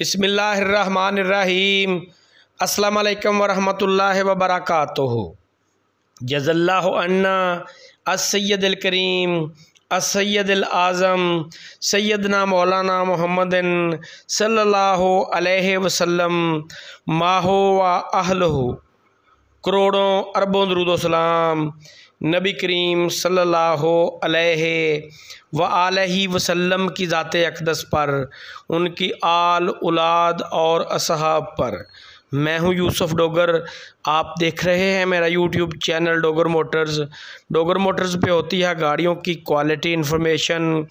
बसमीम् अल्लाम वरहमल वबरक जज़ल्लान्ना असैद करीम असैद आज़म सैदना मौलाना मोहम्मद सल्लल्लाहु अलैहि वसल्लम माहो व अहलहु करोड़ों अरबों दरुदोसलाम नबी करीम सल्लल्लाहु अलैहि व आलही वसल्लम की ज़ात अकदस पर उनकी आल उलाद और असहाब पर मैं हूं यूसुफ डोगर आप देख रहे हैं मेरा YouTube channel Dogar motors Dogar motors पे होती है गाड़ियों की क्वालिटी इन्फॉर्मेशन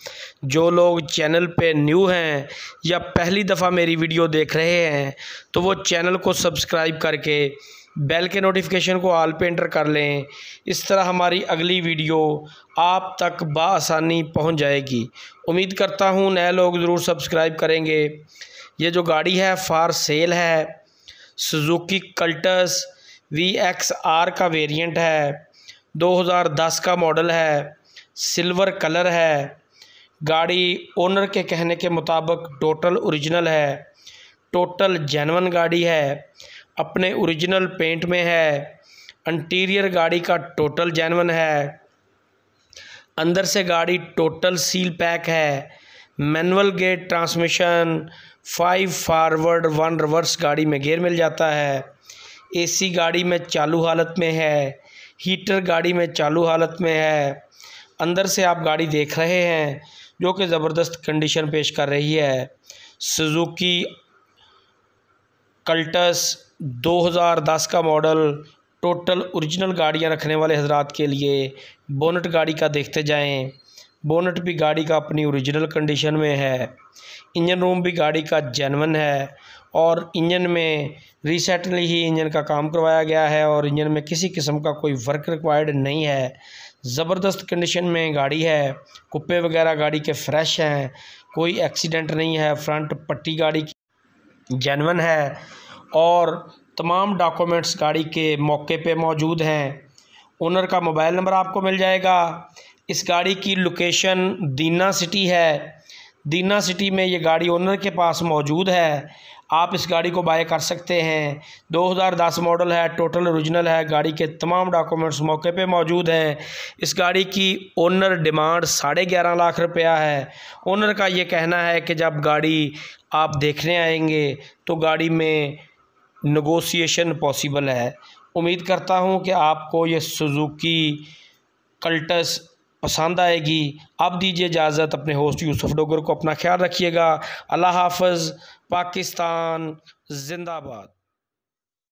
जो लोग चैनल पे न्यू हैं या पहली दफ़ा मेरी वीडियो देख रहे हैं तो वो चैनल को सब्सक्राइब करके बेल के नोटिफिकेशन को आल पे एंटर कर लें इस तरह हमारी अगली वीडियो आप तक बसानी पहुंच जाएगी उम्मीद करता हूं नए लोग ज़रूर सब्सक्राइब करेंगे ये जो गाड़ी है फार सेल है Suzuki Cultus V X R का वेरिएंट है 2010 का मॉडल है सिल्वर कलर है गाड़ी ओनर के कहने के मुताबिक टोटल ओरिजिनल है टोटल जैनवन गाड़ी है अपने ओरिजिनल पेंट में है इंटीरियर गाड़ी का टोटल जैनवन है अंदर से गाड़ी टोटल सील पैक है manual gate transmission five forward one reverse गाड़ी में गेयर मिल जाता है एसी गाड़ी में चालू हालत में है हीटर गाड़ी में चालू हालत में है अंदर से आप गाड़ी देख रहे हैं जो कि ज़बरदस्त कंडीशन पेश कर रही है सुजुकी कल्टस 2010 का मॉडल टोटल ओरिजिनल गाड़ियाँ रखने वाले हजरात के लिए बोनट गाड़ी का देखते जाएं बोनट भी गाड़ी का अपनी ओरिजिनल कंडीशन में है इंजन रूम भी गाड़ी का जेनवन है और इंजन में रिसेंटली ही इंजन का काम करवाया गया है और इंजन में किसी किस्म का कोई वर्क रिक्वायर्ड नहीं है ज़बरदस्त कंडीशन में गाड़ी है कुप्पे वगैरह गाड़ी के फ्रेश हैं कोई एक्सीडेंट नहीं है फ्रंट पट्टी गाड़ी की जेनवन है और तमाम डॉक्यूमेंट्स गाड़ी के मौके पे मौजूद हैं ओनर का मोबाइल नंबर आपको मिल जाएगा इस गाड़ी की लोकेशन दीना सिटी है दीना सिटी में ये गाड़ी ओनर के पास मौजूद है आप इस गाड़ी को बाय कर सकते हैं 2010 मॉडल है टोटल ओरिजिनल है गाड़ी के तमाम डॉक्यूमेंट्स मौके पे मौजूद हैं इस गाड़ी की ओनर डिमांड साढ़े ग्यारह लाख रुपया है ओनर का ये कहना है कि जब गाड़ी आप देखने आएंगे तो गाड़ी में नगोसिएशन पॉसिबल है उम्मीद करता हूँ कि आपको ये सुजुकी कल्टस पसंद आएगी अब दीजिए इजाज़त अपने होस्ट यूसुफ डोगर को अपना ख्याल रखिएगा अल्लाह हाफज पाकिस्तान ज़िंदाबाद